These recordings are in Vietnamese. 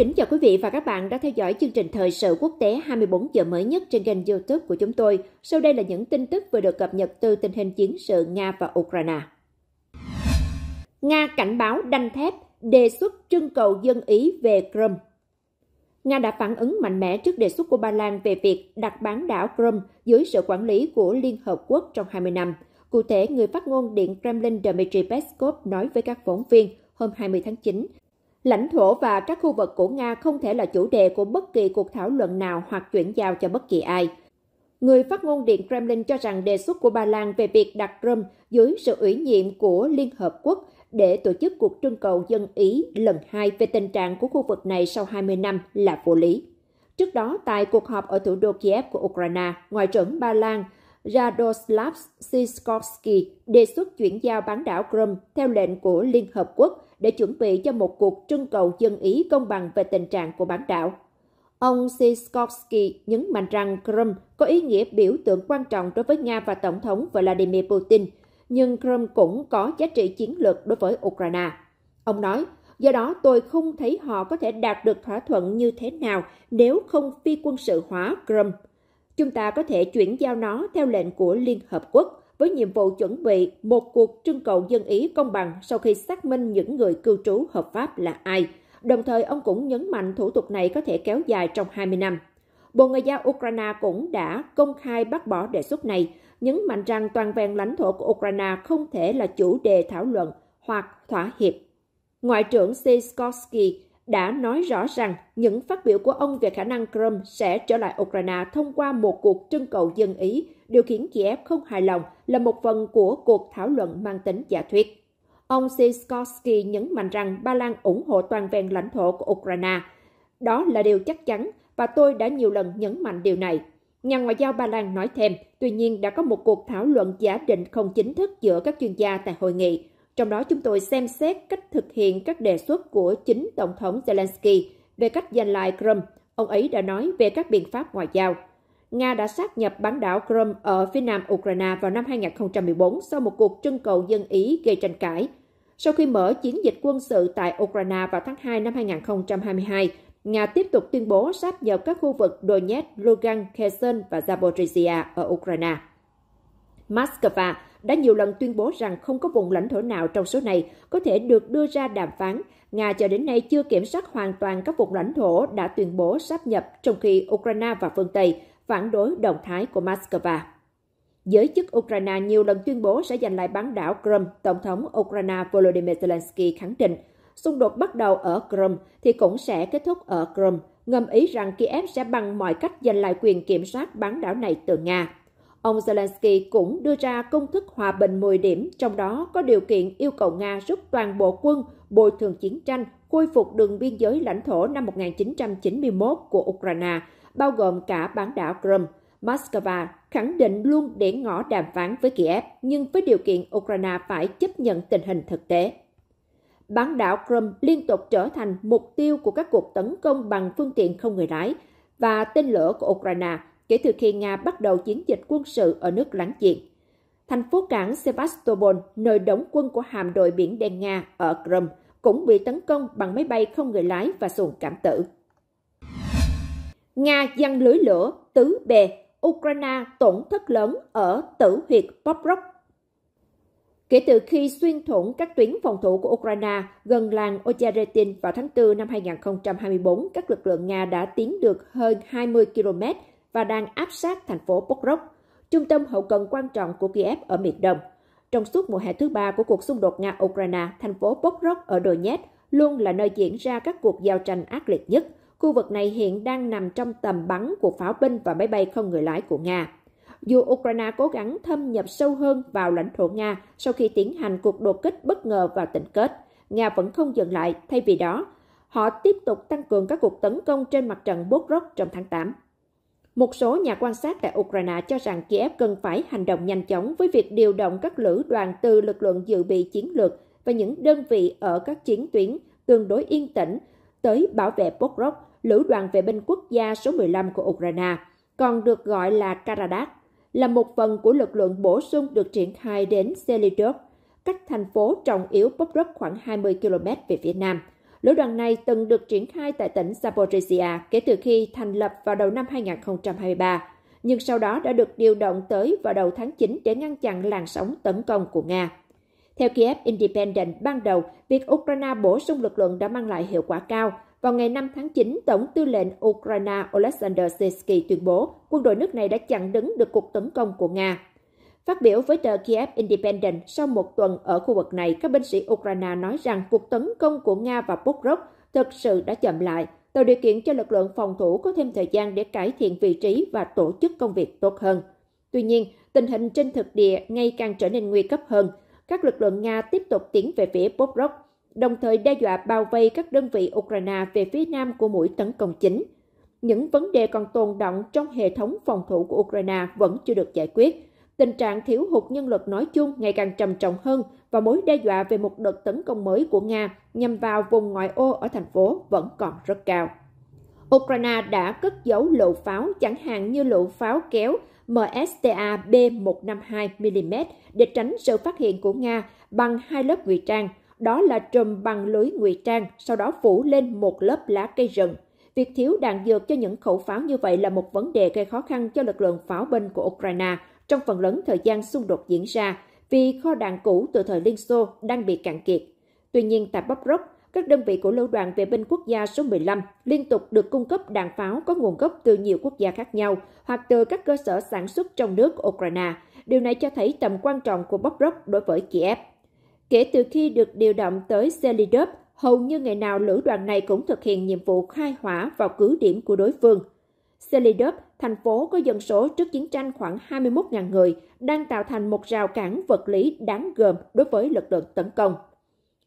kính chào quý vị và các bạn đã theo dõi chương trình thời sự quốc tế 24 giờ mới nhất trên kênh YouTube của chúng tôi. Sau đây là những tin tức vừa được cập nhật từ tình hình chiến sự Nga và Ukraine. Nga cảnh báo đanh thép đề xuất trưng cầu dân ý về Crimea. Nga đã phản ứng mạnh mẽ trước đề xuất của Ba Lan về việc đặt bán đảo Crimea dưới sự quản lý của Liên Hợp Quốc trong 20 năm. Cụ thể, người phát ngôn Điện Kremlin Dmitry Peskov nói với các phóng viên hôm 20 tháng 9 Lãnh thổ và các khu vực của Nga không thể là chủ đề của bất kỳ cuộc thảo luận nào hoặc chuyển giao cho bất kỳ ai. Người phát ngôn Điện Kremlin cho rằng đề xuất của Ba Lan về việc đặt Rome dưới sự ủy nhiệm của Liên Hợp Quốc để tổ chức cuộc trưng cầu dân Ý lần hai về tình trạng của khu vực này sau 20 năm là vô lý. Trước đó, tại cuộc họp ở thủ đô Kiev của Ukraine, Ngoại trưởng Ba Lan Radoslav Sikorski đề xuất chuyển giao bán đảo Crimea theo lệnh của Liên Hợp Quốc để chuẩn bị cho một cuộc trưng cầu dân ý công bằng về tình trạng của bán đảo. Ông Sikorsky nhấn mạnh rằng Crimea có ý nghĩa biểu tượng quan trọng đối với Nga và Tổng thống Vladimir Putin, nhưng Crimea cũng có giá trị chiến lược đối với Ukraine. Ông nói, do đó tôi không thấy họ có thể đạt được thỏa thuận như thế nào nếu không phi quân sự hóa Crimea. Chúng ta có thể chuyển giao nó theo lệnh của Liên Hợp Quốc với nhiệm vụ chuẩn bị một cuộc trưng cầu dân ý công bằng sau khi xác minh những người cư trú hợp pháp là ai. Đồng thời, ông cũng nhấn mạnh thủ tục này có thể kéo dài trong 20 năm. Bộ Ngoại giao Ukraine cũng đã công khai bác bỏ đề xuất này, nhấn mạnh rằng toàn vẹn lãnh thổ của Ukraine không thể là chủ đề thảo luận hoặc thỏa hiệp. Ngoại trưởng Sikorsky đã nói rõ rằng những phát biểu của ông về khả năng Crimea sẽ trở lại Ukraine thông qua một cuộc trưng cầu dân ý điều khiến Kiev không hài lòng là một phần của cuộc thảo luận mang tính giả thuyết. Ông Sikorsky nhấn mạnh rằng Ba Lan ủng hộ toàn vẹn lãnh thổ của Ukraine. Đó là điều chắc chắn và tôi đã nhiều lần nhấn mạnh điều này. Nhà ngoại giao Ba Lan nói thêm, tuy nhiên đã có một cuộc thảo luận giả định không chính thức giữa các chuyên gia tại hội nghị. Trong đó chúng tôi xem xét cách thực hiện các đề xuất của chính Tổng thống Zelensky về cách giành lại Crimea. Ông ấy đã nói về các biện pháp ngoại giao. Nga đã sát nhập bán đảo Crimea ở phía nam Ukraine vào năm 2014 sau một cuộc trưng cầu dân Ý gây tranh cãi. Sau khi mở chiến dịch quân sự tại Ukraine vào tháng 2 năm 2022, Nga tiếp tục tuyên bố sáp nhập các khu vực Donetsk, Lugansk, Kherson và Zaporizhia ở Ukraine. Moscow đã nhiều lần tuyên bố rằng không có vùng lãnh thổ nào trong số này có thể được đưa ra đàm phán. Nga cho đến nay chưa kiểm soát hoàn toàn các vùng lãnh thổ đã tuyên bố sáp nhập, trong khi Ukraine và phương Tây phản đối động thái của Moscow. Giới chức Ukraine nhiều lần tuyên bố sẽ giành lại bán đảo Crimea. Tổng thống Ukraine Volodymyr Zelensky khẳng định xung đột bắt đầu ở Crimea thì cũng sẽ kết thúc ở Crimea, ngầm ý rằng Kiev sẽ bằng mọi cách giành lại quyền kiểm soát bán đảo này từ Nga. Ông Zelensky cũng đưa ra công thức hòa bình 10 điểm, trong đó có điều kiện yêu cầu Nga rút toàn bộ quân, bồi thường chiến tranh, khôi phục đường biên giới lãnh thổ năm 1991 của Ukraine, bao gồm cả bán đảo Crimea, Moscow khẳng định luôn để ngỏ đàm phán với Kiev, nhưng với điều kiện Ukraine phải chấp nhận tình hình thực tế. Bán đảo Crimea liên tục trở thành mục tiêu của các cuộc tấn công bằng phương tiện không người lái và tên lửa của Ukraine kể từ khi Nga bắt đầu chiến dịch quân sự ở nước láng giềng. Thành phố cảng Sevastopol, nơi đóng quân của hạm đội biển đen Nga ở Crimea, cũng bị tấn công bằng máy bay không người lái và xuồng cảm tử. Nga giăng lưới lửa tứ bề, Ukraine tổn thất lớn ở tử huyệt Poprov. Kể từ khi xuyên thủng các tuyến phòng thủ của Ukraine gần làng Ocharetin vào tháng 4 năm 2024, các lực lượng Nga đã tiến được hơn 20 km và đang áp sát thành phố Pokrov, trung tâm hậu cần quan trọng của Kiev ở miền đông. Trong suốt mùa hè thứ ba của cuộc xung đột Nga-Ukraine, thành phố Pokrov ở Donetsk luôn là nơi diễn ra các cuộc giao tranh ác liệt nhất – Khu vực này hiện đang nằm trong tầm bắn của pháo binh và máy bay không người lái của Nga. Dù Ukraine cố gắng thâm nhập sâu hơn vào lãnh thổ Nga sau khi tiến hành cuộc đột kích bất ngờ vào tỉnh kết, Nga vẫn không dừng lại, thay vì đó, họ tiếp tục tăng cường các cuộc tấn công trên mặt trận Bokrok trong tháng 8. Một số nhà quan sát tại Ukraine cho rằng Kiev cần phải hành động nhanh chóng với việc điều động các lữ đoàn từ lực lượng dự bị chiến lược và những đơn vị ở các chiến tuyến tương đối yên tĩnh tới bảo vệ Bokrok Lữ đoàn vệ binh quốc gia số 15 của Ukraine, còn được gọi là Karadak là một phần của lực lượng bổ sung được triển khai đến Selidov, cách thành phố trọng yếu Poprov khoảng 20 km về phía nam. Lữ đoàn này từng được triển khai tại tỉnh Zaporizhia kể từ khi thành lập vào đầu năm 2023, nhưng sau đó đã được điều động tới vào đầu tháng 9 để ngăn chặn làn sóng tấn công của Nga. Theo Kiev Independent, ban đầu, việc Ukraine bổ sung lực lượng đã mang lại hiệu quả cao, vào ngày 5 tháng 9, Tổng tư lệnh Ukraine Oleksandr Zelensky tuyên bố quân đội nước này đã chặn đứng được cuộc tấn công của Nga. Phát biểu với tờ Kiev Independent, sau một tuần ở khu vực này, các binh sĩ Ukraine nói rằng cuộc tấn công của Nga vào Pokrov thực sự đã chậm lại, tạo điều kiện cho lực lượng phòng thủ có thêm thời gian để cải thiện vị trí và tổ chức công việc tốt hơn. Tuy nhiên, tình hình trên thực địa ngày càng trở nên nguy cấp hơn. Các lực lượng Nga tiếp tục tiến về phía Pokrov, đồng thời đe dọa bao vây các đơn vị Ukraine về phía nam của mũi tấn công chính. Những vấn đề còn tồn động trong hệ thống phòng thủ của Ukraine vẫn chưa được giải quyết. Tình trạng thiếu hụt nhân lực nói chung ngày càng trầm trọng hơn và mối đe dọa về một đợt tấn công mới của Nga nhằm vào vùng ngoại ô ở thành phố vẫn còn rất cao. Ukraine đã cất giấu lựu pháo chẳng hạn như lựu pháo kéo MSTA B152mm để tránh sự phát hiện của Nga bằng hai lớp ngụy trang – đó là trùm bằng lưới ngụy trang, sau đó phủ lên một lớp lá cây rừng. Việc thiếu đạn dược cho những khẩu pháo như vậy là một vấn đề gây khó khăn cho lực lượng pháo binh của Ukraine trong phần lớn thời gian xung đột diễn ra, vì kho đạn cũ từ thời Liên Xô đang bị cạn kiệt. Tuy nhiên, tại Bobrov, các đơn vị của Lưu đoàn Vệ binh Quốc gia số 15 liên tục được cung cấp đạn pháo có nguồn gốc từ nhiều quốc gia khác nhau hoặc từ các cơ sở sản xuất trong nước Ukraine. Điều này cho thấy tầm quan trọng của Bobrov đối với Kiev. Kể từ khi được điều động tới Zelidov, hầu như ngày nào lữ đoàn này cũng thực hiện nhiệm vụ khai hỏa vào cứ điểm của đối phương. Selidov, thành phố có dân số trước chiến tranh khoảng 21.000 người, đang tạo thành một rào cản vật lý đáng gờm đối với lực lượng tấn công.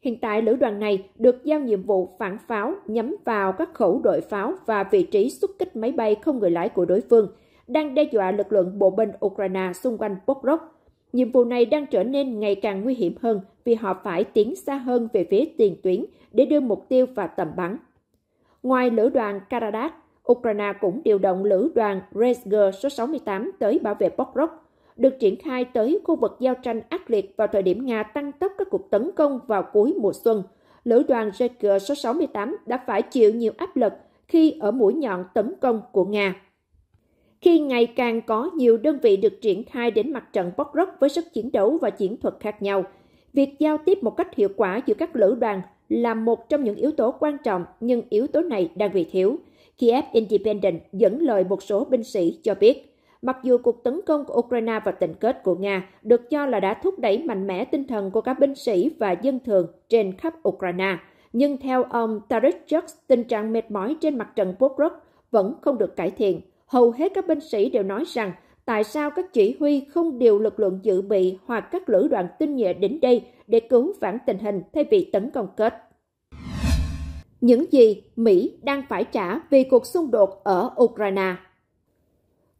Hiện tại, lữ đoàn này được giao nhiệm vụ phản pháo nhắm vào các khẩu đội pháo và vị trí xuất kích máy bay không người lái của đối phương, đang đe dọa lực lượng bộ binh Ukraine xung quanh Pokrov, Nhiệm vụ này đang trở nên ngày càng nguy hiểm hơn vì họ phải tiến xa hơn về phía tiền tuyến để đưa mục tiêu và tầm bắn. Ngoài lữ đoàn Karadak, Ukraine cũng điều động lữ đoàn Resger số 68 tới bảo vệ Pokrov, được triển khai tới khu vực giao tranh ác liệt vào thời điểm Nga tăng tốc các cuộc tấn công vào cuối mùa xuân. Lữ đoàn Resger số 68 đã phải chịu nhiều áp lực khi ở mũi nhọn tấn công của Nga khi ngày càng có nhiều đơn vị được triển khai đến mặt trận bóc rốc với sức chiến đấu và chiến thuật khác nhau. Việc giao tiếp một cách hiệu quả giữa các lữ đoàn là một trong những yếu tố quan trọng nhưng yếu tố này đang bị thiếu. Kiev Independent dẫn lời một số binh sĩ cho biết, mặc dù cuộc tấn công của Ukraine và tình kết của Nga được cho là đã thúc đẩy mạnh mẽ tinh thần của các binh sĩ và dân thường trên khắp Ukraine, nhưng theo ông Tarek Jux, tình trạng mệt mỏi trên mặt trận Pokrov vẫn không được cải thiện – hầu hết các binh sĩ đều nói rằng tại sao các chỉ huy không điều lực lượng dự bị hoặc các lữ đoàn tinh nhuệ đến đây để cứu vãn tình hình thay vì tấn công kết. Những gì Mỹ đang phải trả vì cuộc xung đột ở Ukraine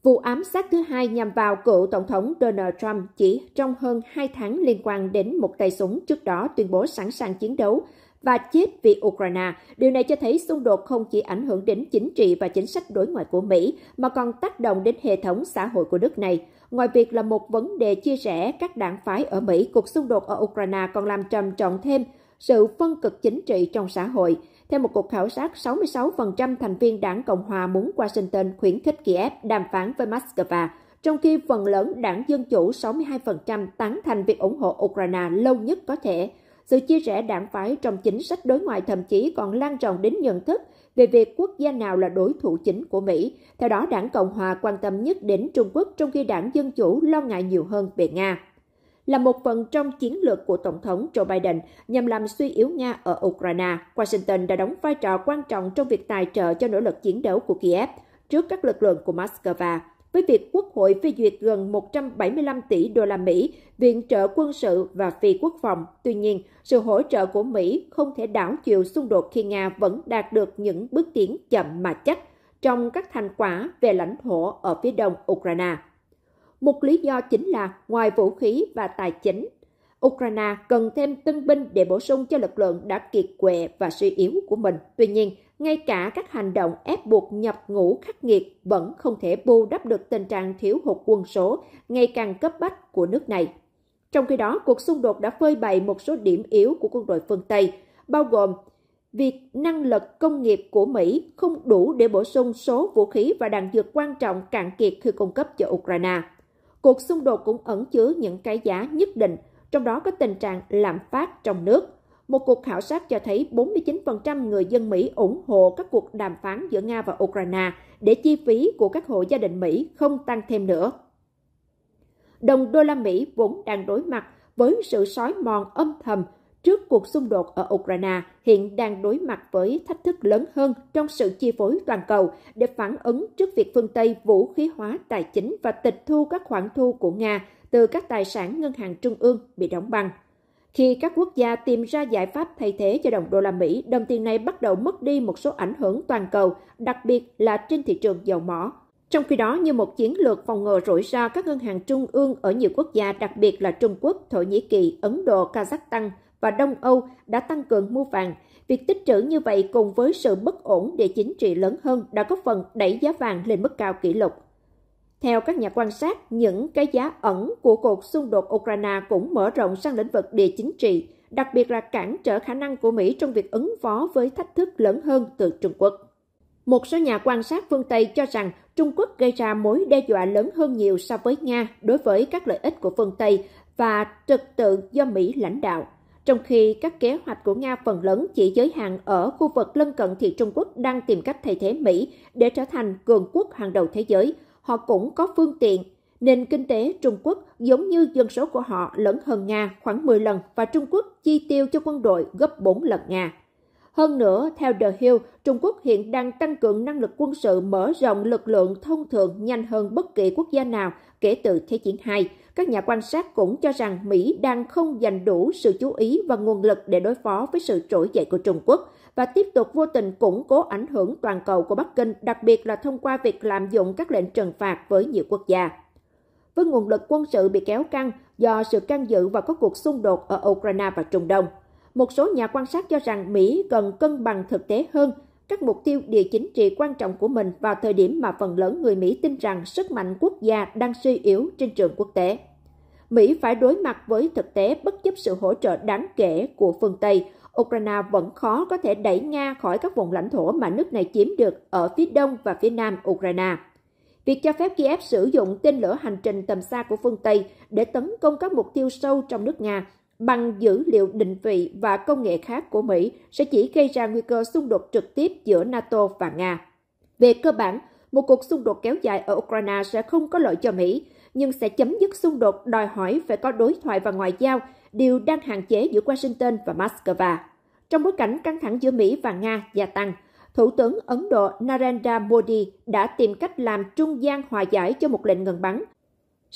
Vụ ám sát thứ hai nhằm vào cựu Tổng thống Donald Trump chỉ trong hơn 2 tháng liên quan đến một tay súng trước đó tuyên bố sẵn sàng chiến đấu và chết vì Ukraine. Điều này cho thấy xung đột không chỉ ảnh hưởng đến chính trị và chính sách đối ngoại của Mỹ, mà còn tác động đến hệ thống xã hội của nước này. Ngoài việc là một vấn đề chia rẽ các đảng phái ở Mỹ, cuộc xung đột ở Ukraine còn làm trầm trọng thêm sự phân cực chính trị trong xã hội. Theo một cuộc khảo sát, 66% thành viên đảng Cộng hòa muốn Washington khuyến khích Kiev đàm phán với Moscow, trong khi phần lớn đảng Dân Chủ 62% tán thành việc ủng hộ Ukraine lâu nhất có thể. Sự chia rẽ đảng phái trong chính sách đối ngoại thậm chí còn lan rộng đến nhận thức về việc quốc gia nào là đối thủ chính của Mỹ. Theo đó, đảng Cộng hòa quan tâm nhất đến Trung Quốc trong khi đảng Dân Chủ lo ngại nhiều hơn về Nga là một phần trong chiến lược của Tổng thống Joe Biden nhằm làm suy yếu Nga ở Ukraine. Washington đã đóng vai trò quan trọng trong việc tài trợ cho nỗ lực chiến đấu của Kiev trước các lực lượng của Moscow với việc Quốc hội phê duyệt gần 175 tỷ đô la Mỹ viện trợ quân sự và phi quốc phòng. Tuy nhiên, sự hỗ trợ của Mỹ không thể đảo chiều xung đột khi Nga vẫn đạt được những bước tiến chậm mà chắc trong các thành quả về lãnh thổ ở phía đông Ukraine. Một lý do chính là ngoài vũ khí và tài chính, Ukraine cần thêm tân binh để bổ sung cho lực lượng đã kiệt quệ và suy yếu của mình. Tuy nhiên, ngay cả các hành động ép buộc nhập ngũ khắc nghiệt vẫn không thể bù đắp được tình trạng thiếu hụt quân số ngày càng cấp bách của nước này. Trong khi đó, cuộc xung đột đã phơi bày một số điểm yếu của quân đội phương Tây, bao gồm việc năng lực công nghiệp của Mỹ không đủ để bổ sung số vũ khí và đạn dược quan trọng cạn kiệt khi cung cấp cho Ukraine. Cuộc xung đột cũng ẩn chứa những cái giá nhất định, trong đó có tình trạng lạm phát trong nước, một cuộc khảo sát cho thấy 49% người dân Mỹ ủng hộ các cuộc đàm phán giữa Nga và Ukraine để chi phí của các hộ gia đình Mỹ không tăng thêm nữa. Đồng đô la Mỹ vốn đang đối mặt với sự sói mòn âm thầm trước cuộc xung đột ở Ukraine hiện đang đối mặt với thách thức lớn hơn trong sự chi phối toàn cầu để phản ứng trước việc phương Tây vũ khí hóa tài chính và tịch thu các khoản thu của Nga từ các tài sản ngân hàng trung ương bị đóng băng. Khi các quốc gia tìm ra giải pháp thay thế cho đồng đô la Mỹ, đồng tiền này bắt đầu mất đi một số ảnh hưởng toàn cầu, đặc biệt là trên thị trường dầu mỏ. Trong khi đó, như một chiến lược phòng ngừa rủi ro, các ngân hàng trung ương ở nhiều quốc gia, đặc biệt là Trung Quốc, Thổ Nhĩ Kỳ, Ấn Độ, Kazakhstan và Đông Âu đã tăng cường mua vàng. Việc tích trữ như vậy cùng với sự bất ổn địa chính trị lớn hơn đã có phần đẩy giá vàng lên mức cao kỷ lục. Theo các nhà quan sát, những cái giá ẩn của cuộc xung đột Ukraine cũng mở rộng sang lĩnh vực địa chính trị, đặc biệt là cản trở khả năng của Mỹ trong việc ứng phó với thách thức lớn hơn từ Trung Quốc. Một số nhà quan sát phương Tây cho rằng Trung Quốc gây ra mối đe dọa lớn hơn nhiều so với Nga đối với các lợi ích của phương Tây và trật tự do Mỹ lãnh đạo, trong khi các kế hoạch của Nga phần lớn chỉ giới hạn ở khu vực lân cận thì Trung Quốc đang tìm cách thay thế Mỹ để trở thành cường quốc hàng đầu thế giới, họ cũng có phương tiện. Nền kinh tế Trung Quốc giống như dân số của họ lớn hơn Nga khoảng 10 lần và Trung Quốc chi tiêu cho quân đội gấp 4 lần Nga. Hơn nữa, theo The Hill, Trung Quốc hiện đang tăng cường năng lực quân sự mở rộng lực lượng thông thường nhanh hơn bất kỳ quốc gia nào kể từ Thế chiến II, các nhà quan sát cũng cho rằng Mỹ đang không dành đủ sự chú ý và nguồn lực để đối phó với sự trỗi dậy của Trung Quốc và tiếp tục vô tình củng cố ảnh hưởng toàn cầu của Bắc Kinh, đặc biệt là thông qua việc lạm dụng các lệnh trừng phạt với nhiều quốc gia. Với nguồn lực quân sự bị kéo căng do sự can dự và các cuộc xung đột ở Ukraine và Trung Đông, một số nhà quan sát cho rằng Mỹ cần cân bằng thực tế hơn các mục tiêu địa chính trị quan trọng của mình vào thời điểm mà phần lớn người Mỹ tin rằng sức mạnh quốc gia đang suy yếu trên trường quốc tế. Mỹ phải đối mặt với thực tế bất chấp sự hỗ trợ đáng kể của phương Tây, Ukraine vẫn khó có thể đẩy Nga khỏi các vùng lãnh thổ mà nước này chiếm được ở phía đông và phía nam Ukraine. Việc cho phép Kiev sử dụng tên lửa hành trình tầm xa của phương Tây để tấn công các mục tiêu sâu trong nước Nga bằng dữ liệu định vị và công nghệ khác của Mỹ sẽ chỉ gây ra nguy cơ xung đột trực tiếp giữa NATO và Nga. Về cơ bản, một cuộc xung đột kéo dài ở Ukraine sẽ không có lợi cho Mỹ, nhưng sẽ chấm dứt xung đột đòi hỏi phải có đối thoại và ngoại giao, điều đang hạn chế giữa Washington và Moscow. Trong bối cảnh căng thẳng giữa Mỹ và Nga gia tăng, Thủ tướng Ấn Độ Narendra Modi đã tìm cách làm trung gian hòa giải cho một lệnh ngừng bắn,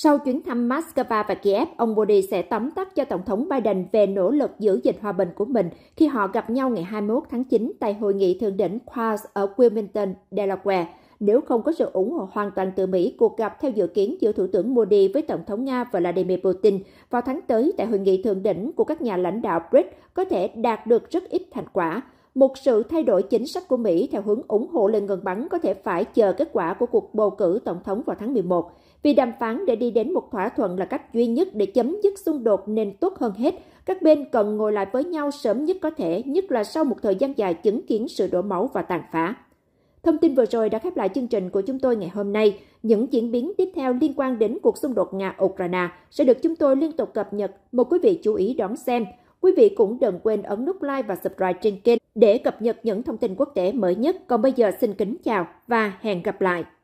sau chuyến thăm Moscow và Kiev, ông Modi sẽ tóm tắt cho Tổng thống Biden về nỗ lực giữ gìn hòa bình của mình khi họ gặp nhau ngày 21 tháng 9 tại hội nghị thượng đỉnh Quas ở Wilmington, Delaware. Nếu không có sự ủng hộ hoàn toàn từ Mỹ, cuộc gặp theo dự kiến giữa Thủ tướng Modi với Tổng thống Nga Vladimir Putin vào tháng tới tại hội nghị thượng đỉnh của các nhà lãnh đạo BRICS có thể đạt được rất ít thành quả. Một sự thay đổi chính sách của Mỹ theo hướng ủng hộ lệnh ngừng bắn có thể phải chờ kết quả của cuộc bầu cử tổng thống vào tháng 11. Vì đàm phán để đi đến một thỏa thuận là cách duy nhất để chấm dứt xung đột nên tốt hơn hết, các bên cần ngồi lại với nhau sớm nhất có thể, nhất là sau một thời gian dài chứng kiến sự đổ máu và tàn phá. Thông tin vừa rồi đã khép lại chương trình của chúng tôi ngày hôm nay. Những diễn biến tiếp theo liên quan đến cuộc xung đột Nga-Ukraine sẽ được chúng tôi liên tục cập nhật. Mời quý vị chú ý đón xem. Quý vị cũng đừng quên ấn nút like và subscribe trên kênh để cập nhật những thông tin quốc tế mới nhất. Còn bây giờ xin kính chào và hẹn gặp lại.